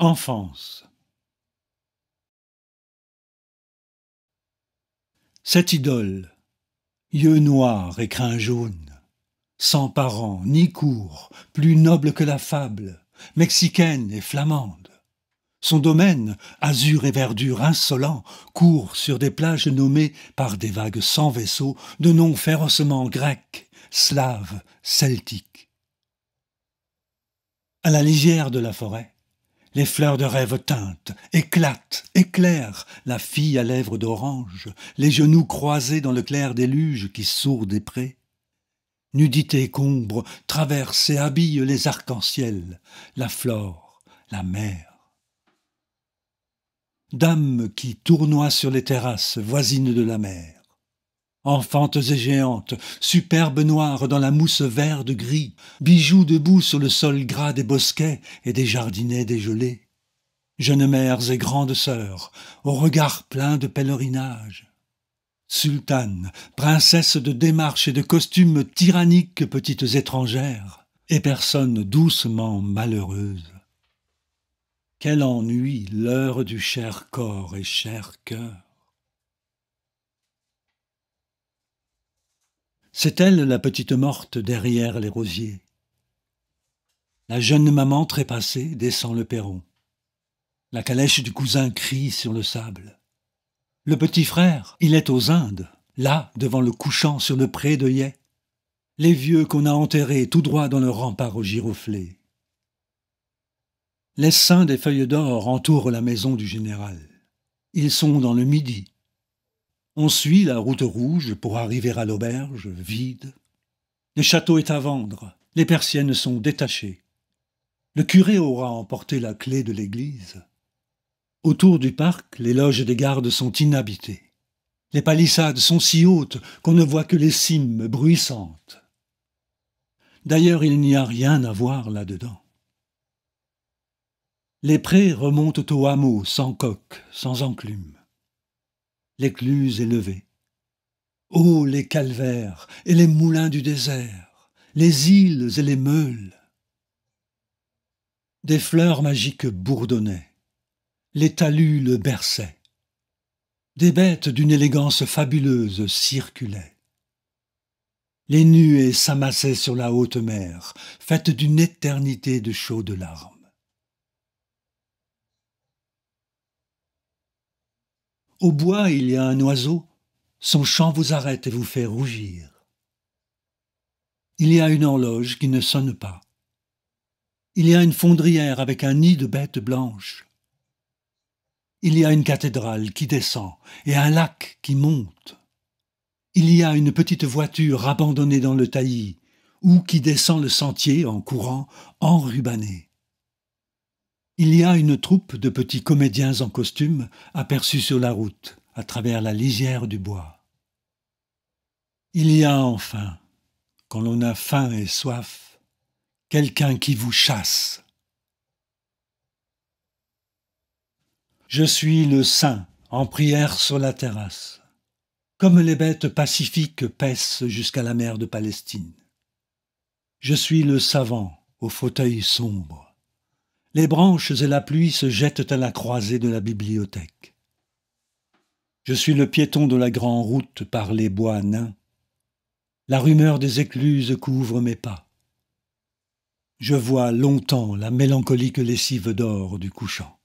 Enfance. Cette idole, yeux noirs et crins jaune, sans parents ni cours, plus noble que la fable, mexicaine et flamande. Son domaine, azur et verdure insolent, court sur des plages nommées par des vagues sans vaisseau de noms férocement grecs, slaves, celtiques. À la lisière de la forêt, les fleurs de rêve teintent, éclatent, éclairent la fille à lèvres d'orange, les genoux croisés dans le clair déluge qui sourd des prés. Nudité combre traverse et habille les arcs-en-ciel, la flore, la mer. Dame qui tournoie sur les terrasses voisines de la mer, Enfantes et géantes, superbes noires dans la mousse verte gris, bijoux debout sur le sol gras des bosquets et des jardinets dégelés. Jeunes mères et grandes sœurs, aux regards pleins de pèlerinage. Sultanes, princesses de démarches et de costumes tyranniques petites étrangères, et personnes doucement malheureuses. Quel ennui l'heure du cher corps et cher cœur C'est elle la petite morte derrière les rosiers. La jeune maman trépassée descend le perron. La calèche du cousin crie sur le sable. Le petit frère, il est aux Indes, là, devant le couchant sur le pré de Yais. Les vieux qu'on a enterrés tout droit dans le rempart aux giroflées. Les seins des feuilles d'or entourent la maison du général. Ils sont dans le midi, on suit la route rouge pour arriver à l'auberge, vide. Le château est à vendre, les persiennes sont détachées. Le curé aura emporté la clé de l'église. Autour du parc, les loges des gardes sont inhabitées. Les palissades sont si hautes qu'on ne voit que les cimes bruissantes. D'ailleurs, il n'y a rien à voir là-dedans. Les prés remontent au hameau, sans coque, sans enclume l'écluse est levée. Oh les calvaires et les moulins du désert, les îles et les meules Des fleurs magiques bourdonnaient, les talus le berçaient, des bêtes d'une élégance fabuleuse circulaient. Les nuées s'amassaient sur la haute mer, faites d'une éternité de chaudes larmes. Au bois, il y a un oiseau, son chant vous arrête et vous fait rougir. Il y a une horloge qui ne sonne pas. Il y a une fondrière avec un nid de bêtes blanches. Il y a une cathédrale qui descend et un lac qui monte. Il y a une petite voiture abandonnée dans le taillis ou qui descend le sentier en courant enrubanné. Il y a une troupe de petits comédiens en costume aperçus sur la route, à travers la lisière du bois. Il y a enfin, quand l'on a faim et soif, quelqu'un qui vous chasse. Je suis le saint en prière sur la terrasse, comme les bêtes pacifiques paissent jusqu'à la mer de Palestine. Je suis le savant au fauteuil sombre, les branches et la pluie se jettent à la croisée de la bibliothèque. Je suis le piéton de la grande route par les bois nains. La rumeur des écluses couvre mes pas. Je vois longtemps la mélancolique lessive d'or du couchant.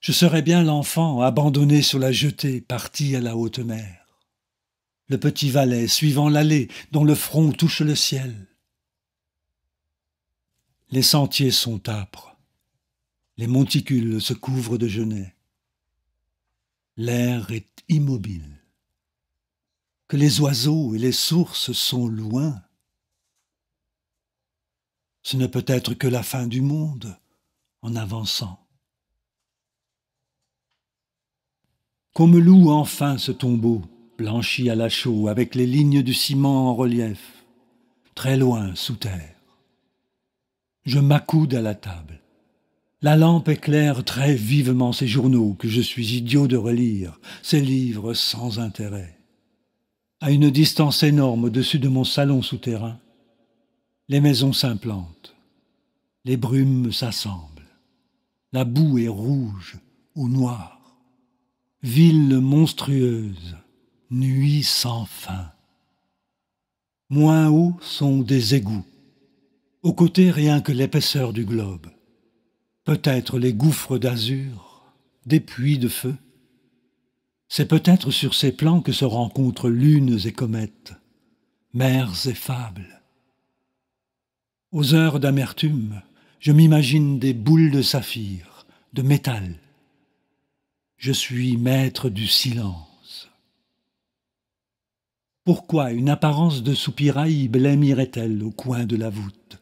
Je serais bien l'enfant abandonné sur la jetée, parti à la haute mer. Le petit valet suivant l'allée dont le front touche le ciel les sentiers sont âpres. Les monticules se couvrent de genêts. L'air est immobile. Que les oiseaux et les sources sont loin. Ce ne peut être que la fin du monde en avançant. Qu'on me loue enfin ce tombeau, blanchi à la chaux, avec les lignes du ciment en relief, très loin sous terre. Je m'accoude à la table. La lampe éclaire très vivement ces journaux que je suis idiot de relire, ces livres sans intérêt. À une distance énorme au-dessus de mon salon souterrain, les maisons s'implantent, les brumes s'assemblent, la boue est rouge ou noire. Ville monstrueuse, nuit sans fin. Moins haut sont des égouts aux côtés rien que l'épaisseur du globe, peut-être les gouffres d'azur, des puits de feu. C'est peut-être sur ces plans que se rencontrent lunes et comètes, mers et fables. Aux heures d'amertume, je m'imagine des boules de saphir, de métal. Je suis maître du silence. Pourquoi une apparence de soupirail blêmirait-elle au coin de la voûte